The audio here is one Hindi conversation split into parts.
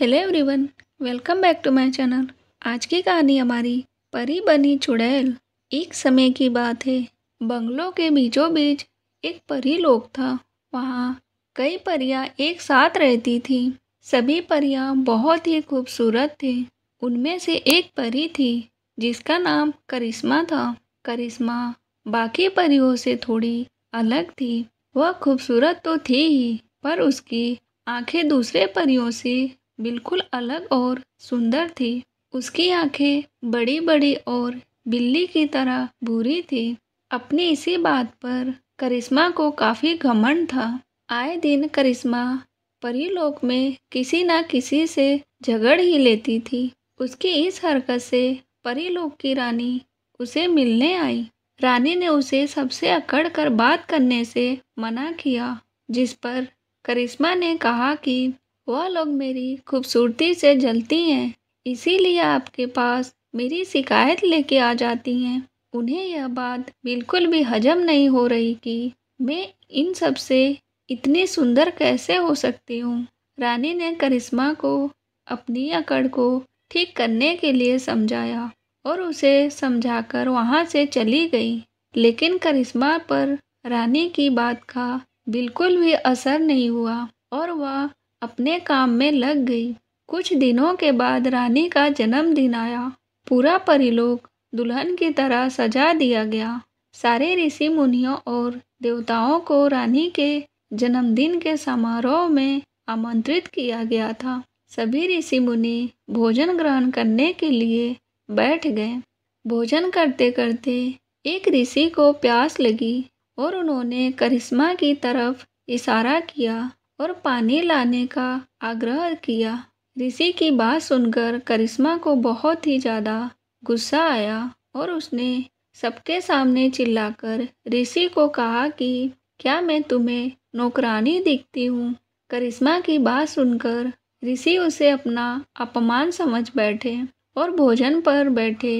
hello everyone welcome back to my channel आज की कहानी हमारी परी बनी चुड़ैल एक समय की बात है बंगलों के बीचों बीच एक परी लोग था वहाँ कई परियाँ एक साथ रहती थी सभी परियाँ बहुत ही खूबसूरत थी उनमें से एक परी थी जिसका नाम करिश्मा था करिश्मा बाकी परियों से थोड़ी अलग थी वह खूबसूरत तो थी ही पर उसकी आंखें दूसरे परियों से बिल्कुल अलग और सुंदर थी उसकी आंखें बड़ी बड़ी और बिल्ली की तरह भूरी थी अपनी इसी बात पर करिश्मा को काफ़ी घमंड था आए दिन करिश्मा परीलोक में किसी ना किसी से झगड़ ही लेती थी उसकी इस हरकत से परीलोक की रानी उसे मिलने आई रानी ने उसे सबसे अकड़ कर बात करने से मना किया जिस पर करिश्मा ने कहा कि वह लोग मेरी खूबसूरती से जलती हैं इसीलिए आपके पास मेरी शिकायत लेके आ जाती हैं उन्हें यह बात बिल्कुल भी हजम नहीं हो रही कि मैं इन सब से इतनी सुंदर कैसे हो सकती हूँ रानी ने करिश्मा को अपनी अकड़ को ठीक करने के लिए समझाया और उसे समझाकर वहाँ से चली गई लेकिन करिश्मा पर रानी की बात का बिल्कुल भी असर नहीं हुआ और वह अपने काम में लग गई कुछ दिनों के बाद रानी का जन्मदिन आया पूरा परिलोक दुल्हन की तरह सजा दिया गया सारे ऋषि मुनियों और देवताओं को रानी के जन्मदिन के समारोह में आमंत्रित किया गया था सभी ऋषि मुनि भोजन ग्रहण करने के लिए बैठ गए भोजन करते करते एक ऋषि को प्यास लगी और उन्होंने करिश्मा की तरफ इशारा किया और पानी लाने का आग्रह किया ऋषि की बात सुनकर करिश्मा को बहुत ही ज़्यादा गुस्सा आया और उसने सबके सामने चिल्लाकर ऋषि को कहा कि क्या मैं तुम्हें नौकरानी दिखती हूँ करिश्मा की बात सुनकर ऋषि उसे अपना अपमान समझ बैठे और भोजन पर बैठे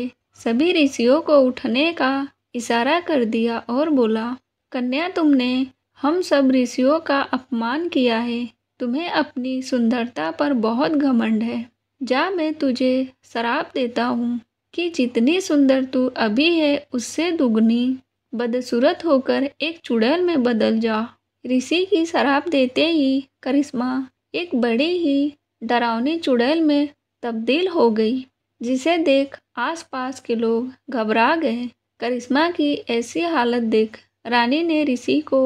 सभी ऋषियों को उठने का इशारा कर दिया और बोला कन्या तुमने हम सब ऋषियों का अपमान किया है तुम्हें अपनी सुंदरता पर बहुत घमंड है जा मैं तुझे शराब देता हूँ कि जितनी सुंदर तू अभी है उससे दुगनी बदसूरत होकर एक चुड़ैल में बदल जा ऋषि की शराब देते ही करिश्मा एक बड़ी ही डरावनी चुड़ैल में तब्दील हो गई जिसे देख आसपास के लोग घबरा गए करिश्मा की ऐसी हालत देख रानी ने ऋषि को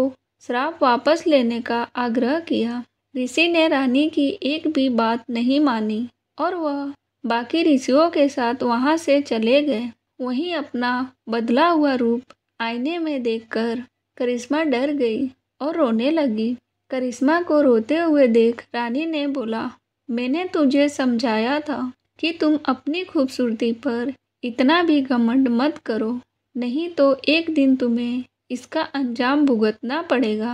श्राप वापस लेने का आग्रह किया ऋषि ने रानी की एक भी बात नहीं मानी और वह बाकी ऋषियों के साथ वहाँ से चले गए वहीं अपना बदला हुआ रूप आईने में देखकर करिश्मा डर गई और रोने लगी करिश्मा को रोते हुए देख रानी ने बोला मैंने तुझे समझाया था कि तुम अपनी खूबसूरती पर इतना भी घमंड मत करो नहीं तो एक दिन तुम्हें इसका अंजाम भुगतना पड़ेगा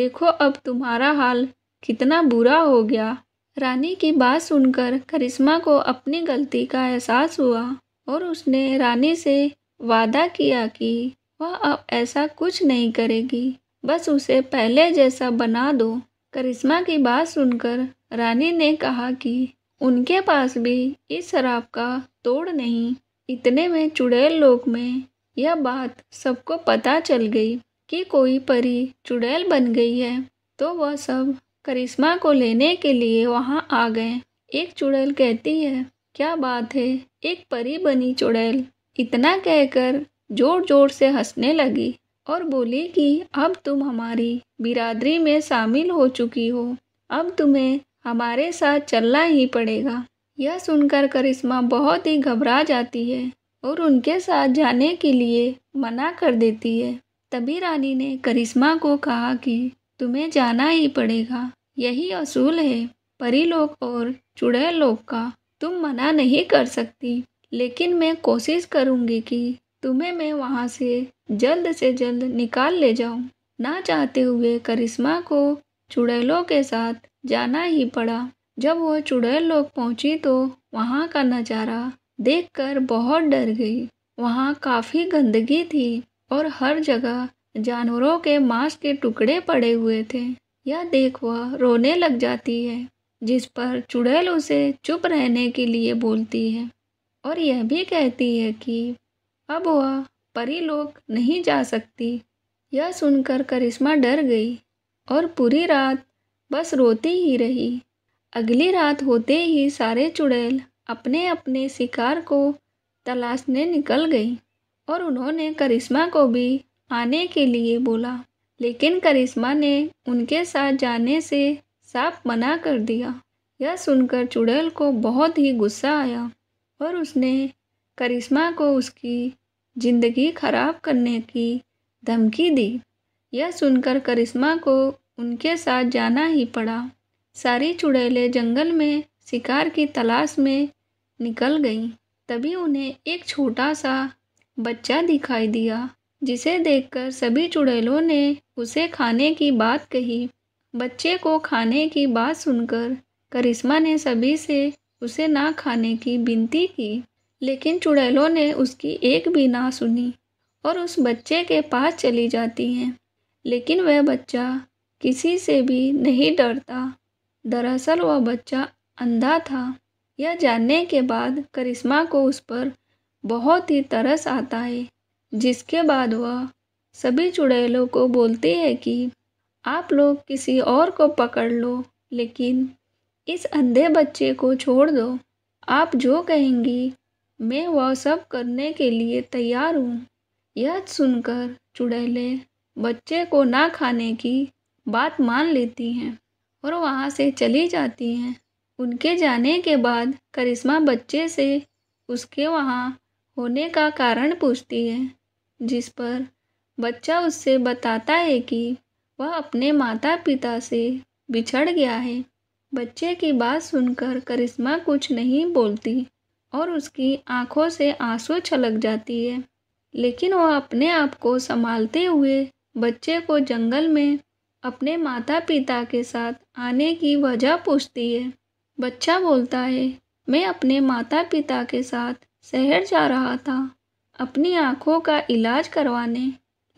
देखो अब तुम्हारा हाल कितना बुरा हो गया रानी की बात सुनकर करिश्मा को अपनी गलती का एहसास हुआ और उसने रानी से वादा किया कि वह अब ऐसा कुछ नहीं करेगी बस उसे पहले जैसा बना दो करिश्मा की बात सुनकर रानी ने कहा कि उनके पास भी इस शराब का तोड़ नहीं इतने में चुड़ैल लोक में यह बात सबको पता चल गई कि कोई परी चुड़ैल बन गई है तो वह सब करिश्मा को लेने के लिए वहाँ आ गए एक चुड़ैल कहती है क्या बात है एक परी बनी चुड़ैल इतना कहकर जोर जोर से हंसने लगी और बोली कि अब तुम हमारी बिरादरी में शामिल हो चुकी हो अब तुम्हें हमारे साथ चलना ही पड़ेगा यह सुनकर करिश्मा बहुत ही घबरा जाती है और उनके साथ जाने के लिए मना कर देती है तभी रानी ने करिश्मा को कहा कि तुम्हें जाना ही पड़ेगा यही असूल है परी लोग और चुड़ैल लोग का तुम मना नहीं कर सकती लेकिन मैं कोशिश करूँगी कि तुम्हें मैं वहाँ से जल्द से जल्द निकाल ले जाऊँ ना चाहते हुए करिश्मा को चुड़ैलों के साथ जाना ही पड़ा जब वो चुड़ैल लोग पहुंची तो वहाँ का नज़ारा देखकर बहुत डर गई वहाँ काफ़ी गंदगी थी और हर जगह जानवरों के मांस के टुकड़े पड़े हुए थे यह देख वह रोने लग जाती है जिस पर चुड़ैल उसे चुप रहने के लिए बोलती है और यह भी कहती है कि अब वह परी लोग नहीं जा सकती यह सुनकर करिश्मा डर गई और पूरी रात बस रोती ही रही अगली रात होते ही सारे चुड़ैल अपने अपने शिकार को तलाशने निकल गई और उन्होंने करिश्मा को भी आने के लिए बोला लेकिन करिश्मा ने उनके साथ जाने से साफ मना कर दिया यह सुनकर चुड़ैल को बहुत ही गुस्सा आया और उसने करिश्मा को उसकी ज़िंदगी खराब करने की धमकी दी यह सुनकर करिश्मा को उनके साथ जाना ही पड़ा सारी चुड़ैलें जंगल में शिकार की तलाश में निकल गईं तभी उन्हें एक छोटा सा बच्चा दिखाई दिया जिसे देखकर सभी चुड़ैलों ने उसे खाने की बात कही बच्चे को खाने की बात सुनकर करिश्मा ने सभी से उसे ना खाने की विनती की लेकिन चुड़ैलों ने उसकी एक भी ना सुनी और उस बच्चे के पास चली जाती हैं लेकिन वह बच्चा किसी से भी नहीं डरता दरअसल वह बच्चा अंधा था यह जानने के बाद करिश्मा को उस पर बहुत ही तरस आता है जिसके बाद वह सभी चुड़ैलों को बोलती है कि आप लोग किसी और को पकड़ लो लेकिन इस अंधे बच्चे को छोड़ दो आप जो कहेंगी मैं वह सब करने के लिए तैयार हूँ यह सुनकर चुड़ैले बच्चे को ना खाने की बात मान लेती हैं और वहाँ से चली जाती हैं उनके जाने के बाद करिश्मा बच्चे से उसके वहाँ होने का कारण पूछती है जिस पर बच्चा उससे बताता है कि वह अपने माता पिता से बिछड़ गया है बच्चे की बात सुनकर करिश्मा कुछ नहीं बोलती और उसकी आंखों से आंसू छलक जाती है लेकिन वह अपने आप को संभालते हुए बच्चे को जंगल में अपने माता पिता के साथ आने की वजह पूछती है बच्चा बोलता है मैं अपने माता पिता के साथ शहर जा रहा था अपनी आँखों का इलाज करवाने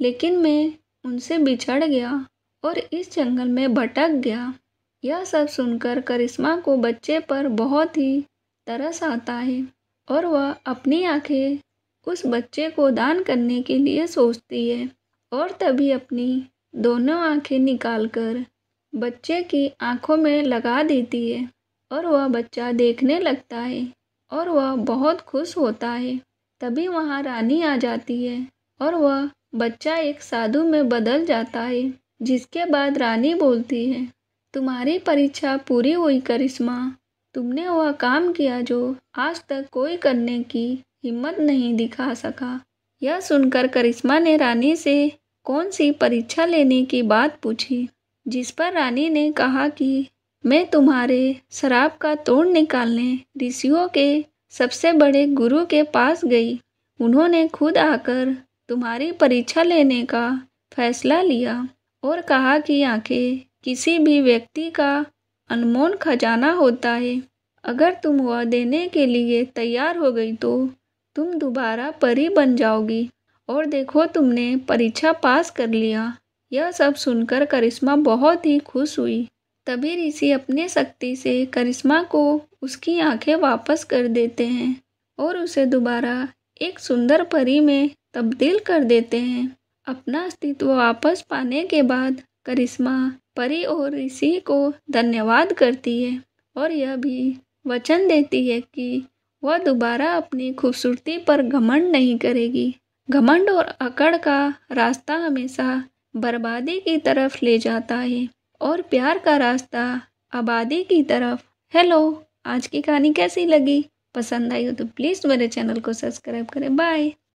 लेकिन मैं उनसे बिछड़ गया और इस जंगल में भटक गया यह सब सुनकर करिश्मा को बच्चे पर बहुत ही तरस आता है और वह अपनी आंखें उस बच्चे को दान करने के लिए सोचती है और तभी अपनी दोनों आंखें निकालकर बच्चे की आंखों में लगा देती है और वह बच्चा देखने लगता है और वह बहुत खुश होता है तभी वहाँ रानी आ जाती है और वह बच्चा एक साधु में बदल जाता है जिसके बाद रानी बोलती है तुम्हारी परीक्षा पूरी हुई करिश्मा तुमने वह काम किया जो आज तक कोई करने की हिम्मत नहीं दिखा सका यह सुनकर करिश्मा ने रानी से कौन सी परीक्षा लेने की बात पूछी जिस पर रानी ने कहा कि मैं तुम्हारे शराब का तोड़ निकालने ऋषियों के सबसे बड़े गुरु के पास गई उन्होंने खुद आकर तुम्हारी परीक्षा लेने का फैसला लिया और कहा कि आंखें किसी भी व्यक्ति का अनमोल खजाना होता है अगर तुम वह देने के लिए तैयार हो गई तो तुम दोबारा परी बन जाओगी और देखो तुमने परीक्षा पास कर लिया यह सब सुनकर करिश्मा बहुत ही खुश हुई तभी ऋषि अपने शक्ति से करिश्मा को उसकी आंखें वापस कर देते हैं और उसे दोबारा एक सुंदर परी में तब्दील कर देते हैं अपना अस्तित्व वापस पाने के बाद करिश्मा परी और ऋषि को धन्यवाद करती है और यह भी वचन देती है कि वह दोबारा अपनी खूबसूरती पर घमंड नहीं करेगी घमंड और अकड़ का रास्ता हमेशा बर्बादी की तरफ ले जाता है और प्यार का रास्ता आबादी की तरफ हेलो आज की कहानी कैसी लगी पसंद आई हो तो प्लीज़ मेरे चैनल को सब्सक्राइब करें बाय